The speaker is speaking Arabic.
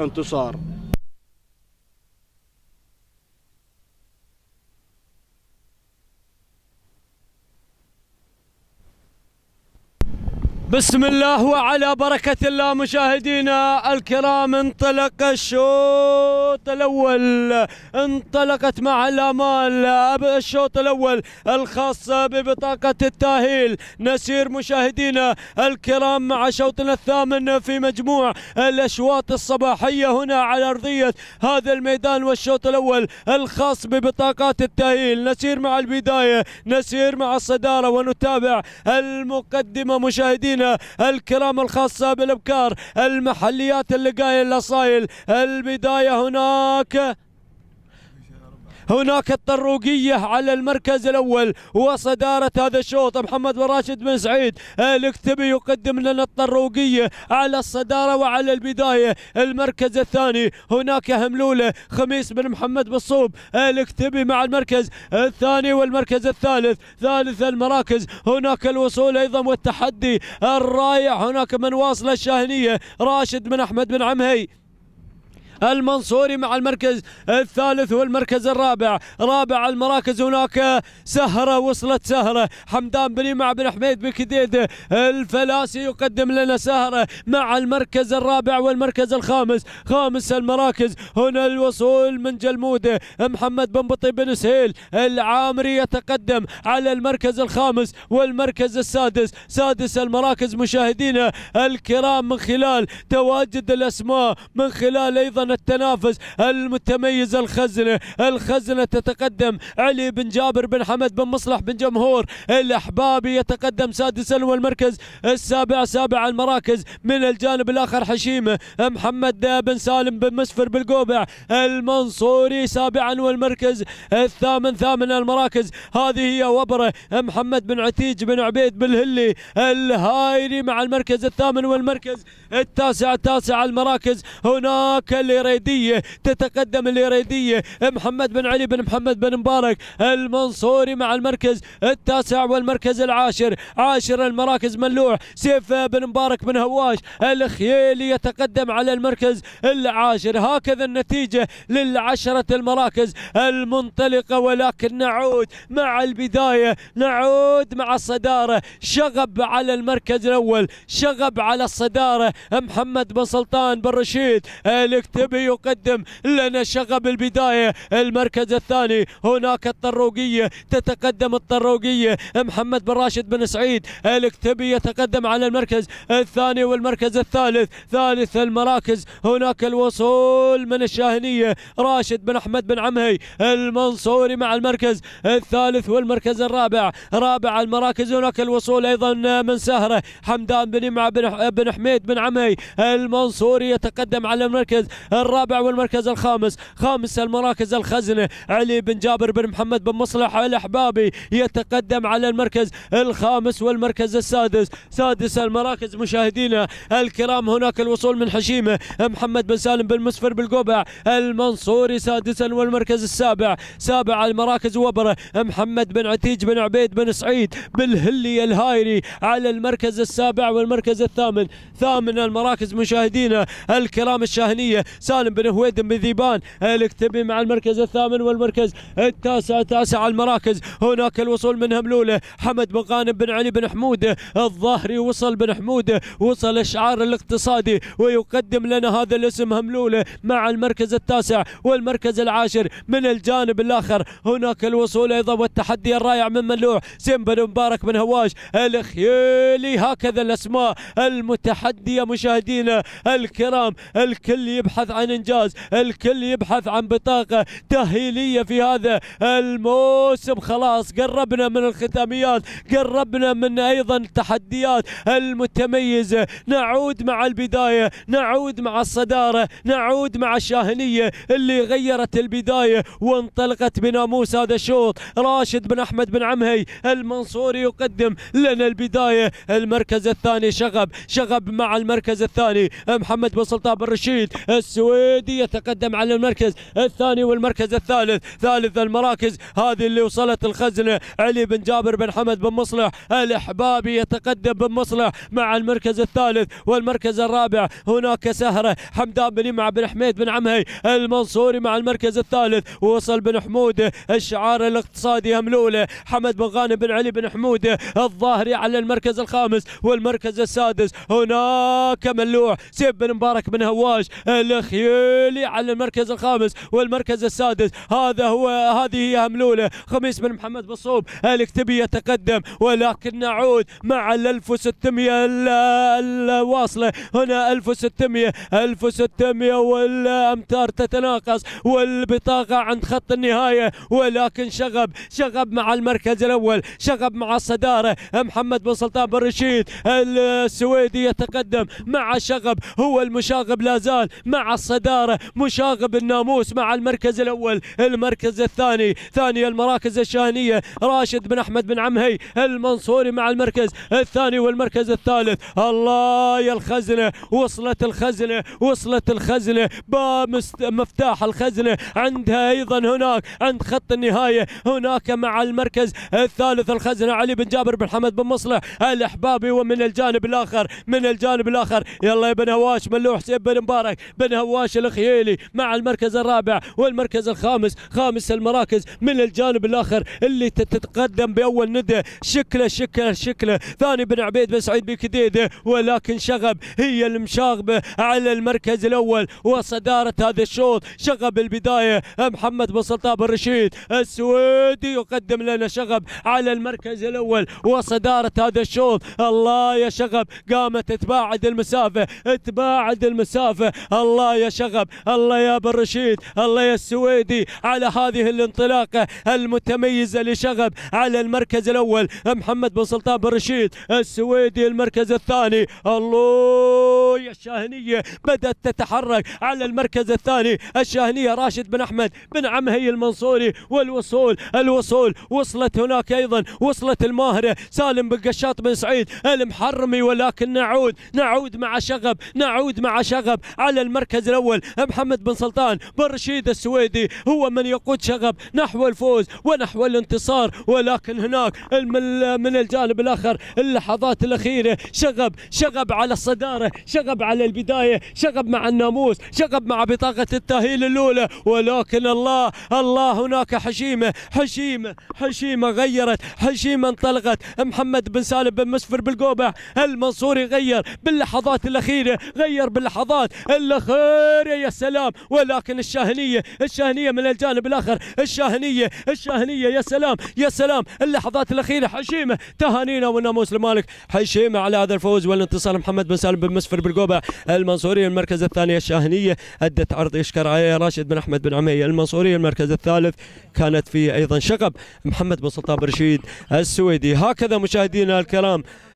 انتصار بسم الله وعلى بركة الله مشاهدينا الكرام انطلق الشوط الأول انطلقت مع الأمال الشوط الأول الخاص ببطاقة التأهيل نسير مشاهدينا الكرام مع شوطنا الثامن في مجموع الأشواط الصباحية هنا على أرضية هذا الميدان والشوط الأول الخاص ببطاقات التأهيل نسير مع البداية نسير مع الصدارة ونتابع المقدمة مشاهدينا مشاهدينا الكرام الخاصة بالابكار المحليات اللي قايل البداية هناك هناك الطروقية على المركز الأول وصدارة هذا الشوط محمد بن راشد بن سعيد الكتبي يقدم لنا الطروقية على الصدارة وعلى البداية المركز الثاني هناك هملولة خميس بن محمد بالصوب الكتبي مع المركز الثاني والمركز الثالث ثالث المراكز هناك الوصول أيضا والتحدي الرائع هناك من واصل الشاهنية راشد بن أحمد بن عمهي المنصوري مع المركز الثالث والمركز الرابع رابع المراكز هناك سهرة وصلت سهرة حمدان بن مع بن حميد بن كديد الفلاسي يقدم لنا سهرة مع المركز الرابع والمركز الخامس خامس المراكز هنا الوصول من جلمودة محمد بن بطي بن سهيل العامري يتقدم على المركز الخامس والمركز السادس سادس المراكز مشاهدينا الكرام من خلال تواجد الأسماء من خلال أيضا كان التنافس المتميز الخزنة الخزنة تتقدم علي بن جابر بن حمد بن مصلح بن جمهور الأحبابي يتقدم سادسا والمركز السابع سابع المراكز من الجانب الآخر حشيمة محمد بن سالم بن مسفر بالقوبع المنصوري سابعا والمركز الثامن ثامن المراكز هذه هي وبرة محمد بن عتيج بن عبيد بالهلي الهايري مع المركز الثامن والمركز التاسع التاسع المراكز هناك اللي الإريدية تتقدم الإريدية محمد بن علي بن محمد بن مبارك المنصوري مع المركز التاسع والمركز العاشر عاشر المراكز ملوح سيف بن مبارك بن هواش الخيلي يتقدم على المركز العاشر هكذا النتيجة للعشرة المراكز المنطلقة ولكن نعود مع البداية نعود مع الصدارة شغب على المركز الأول شغب على الصدارة محمد بن سلطان بن رشيد الاكتب الشبيبي يقدم لنا شغب بالبداية المركز الثاني هناك الطروقية تتقدم الطروقية محمد بن راشد بن سعيد الكتبي يتقدم على المركز الثاني والمركز الثالث ثالث المراكز هناك الوصول من الشاهنية راشد بن أحمد بن عمهي المنصوري مع المركز الثالث والمركز الرابع رابع المراكز هناك الوصول أيضا من سهرة حمدان بن نعم بن حميد بن عمهي المنصوري يتقدم على المركز الرابع والمركز الخامس خامس المراكز الخزنة علي بن جابر بن محمد بن مصلح الأحبابي يتقدم على المركز الخامس والمركز السادس سادس المراكز مشاهدينا الكرام هناك الوصول من حشيمة محمد بن سالم بن مسفر بالقبع المنصوري سادسا والمركز السابع سابع المراكز وبرة محمد بن عتيج بن عبيد بن سعيد بالهلي الهايري على المركز السابع والمركز الثامن ثامن المراكز مشاهدينا الكرام الشاهنية سالم بن هويد بن ذيبان الكتبي مع المركز الثامن والمركز التاسع تاسع المراكز هناك الوصول من هملوله حمد بن غانم بن علي بن حمود الظاهري وصل بن حمود وصل الشعار الاقتصادي ويقدم لنا هذا الاسم هملوله مع المركز التاسع والمركز العاشر من الجانب الاخر هناك الوصول ايضا والتحدي الرائع من ملوح سيم بن مبارك بن هواش الخيلي هكذا الاسماء المتحديه مشاهدينا الكرام الكل يبحث يبحث عن إنجاز الكل يبحث عن بطاقة تأهيلية في هذا الموسم خلاص قربنا من الختاميات قربنا من أيضا التحديات المتميزة نعود مع البداية نعود مع الصدارة نعود مع الشاهنية اللي غيرت البداية وانطلقت بناموس هذا الشوط راشد بن أحمد بن عمهي المنصوري يقدم لنا البداية المركز الثاني شغب شغب مع المركز الثاني محمد بن سلطان بن رشيد السويدي يتقدم على المركز الثاني والمركز الثالث ثالث المراكز هذه اللي وصلت الخزنة علي بن جابر بن حمد بن مصلح الإحبابي يتقدم بن مصلح مع المركز الثالث والمركز الرابع هناك سهرة حمدان بن مع بن حميد بن عمهي المنصوري مع المركز الثالث وصل بن حمود الشعار الاقتصادي هملولة حمد بن غانم بن علي بن حمود الظاهري على المركز الخامس والمركز السادس هناك ملوع سيب بن مبارك بن هواش الخيولي على المركز الخامس والمركز السادس هذا هو هذه هي هملوله خميس بن محمد بصوب الكتبي يتقدم ولكن نعود مع ال 1600 الواصله هنا 1600 1600 والامتار تتناقص والبطاقه عند خط النهايه ولكن شغب شغب مع المركز الاول شغب مع الصداره محمد بن سلطان بن رشيد السويدي يتقدم مع شغب هو المشاغب لا زال مع الصدارة مشاغب الناموس مع المركز الأول المركز الثاني ثاني المراكز الشاهنية راشد بن أحمد بن عمهي المنصوري مع المركز الثاني والمركز الثالث الله يا الخزنة وصلت الخزنة وصلت الخزنة مفتاح الخزنة عندها أيضا هناك عند خط النهاية هناك مع المركز الثالث الخزنة علي بن جابر بن حمد بن مصلح الأحبابي ومن الجانب الآخر من الجانب الآخر يلا يا بن هواش ملوح بن مبارك بن هواش شواش الخيالي مع المركز الرابع والمركز الخامس خامس المراكز من الجانب الاخر اللي تتقدم باول ندى شكله شكله شكله ثاني بن عبيد بن سعيد بكديده ولكن شغب هي المشاغبه على المركز الاول وصداره هذا الشوط شغب البدايه محمد بن سلطان بن رشيد السويدي يقدم لنا شغب على المركز الاول وصداره هذا الشوط الله يا شغب قامت تباعد المسافه تباعد المسافه الله يا شغب الله يا بن رشيد الله يا السويدي على هذه الانطلاقة المتميزة لشغب على المركز الأول محمد بن سلطان بن رشيد السويدي المركز الثاني الله يا الشاهنية بدأت تتحرك على المركز الثاني الشاهنية راشد بن أحمد بن عمهي المنصوري والوصول الوصول وصلت هناك أيضا وصلت الماهرة سالم بن قشاط بن سعيد المحرمي ولكن نعود نعود مع شغب نعود مع شغب على المركز الاول محمد بن سلطان بن رشيد السويدي هو من يقود شغب نحو الفوز ونحو الانتصار ولكن هناك من الجانب الاخر اللحظات الاخيره شغب شغب على الصداره شغب على البدايه شغب مع الناموس شغب مع بطاقه التاهيل الاولى ولكن الله الله هناك حشيمه حشيمه حشيمه غيرت حشيمه انطلقت محمد بن سالم بن مسفر بالقوبع المنصوري غير باللحظات الاخيره غير باللحظات الاخيره الخير يا سلام ولكن الشاهنية الشاهنية من الجانب الآخر الشاهنية الشاهنية يا سلام يا سلام اللحظات الأخيرة حشيمة تهانينا والناموس المالك حشيمة على هذا الفوز والانتصار محمد بن سالم بن مسفر بالقوبة المنصوريه المركز الثاني الشاهنية أدت عرض يشكر عليه راشد بن أحمد بن عمي المنصوريه المركز الثالث كانت فيه أيضا شغب محمد بن سلطان برشيد السويدي هكذا مشاهدينا الكرام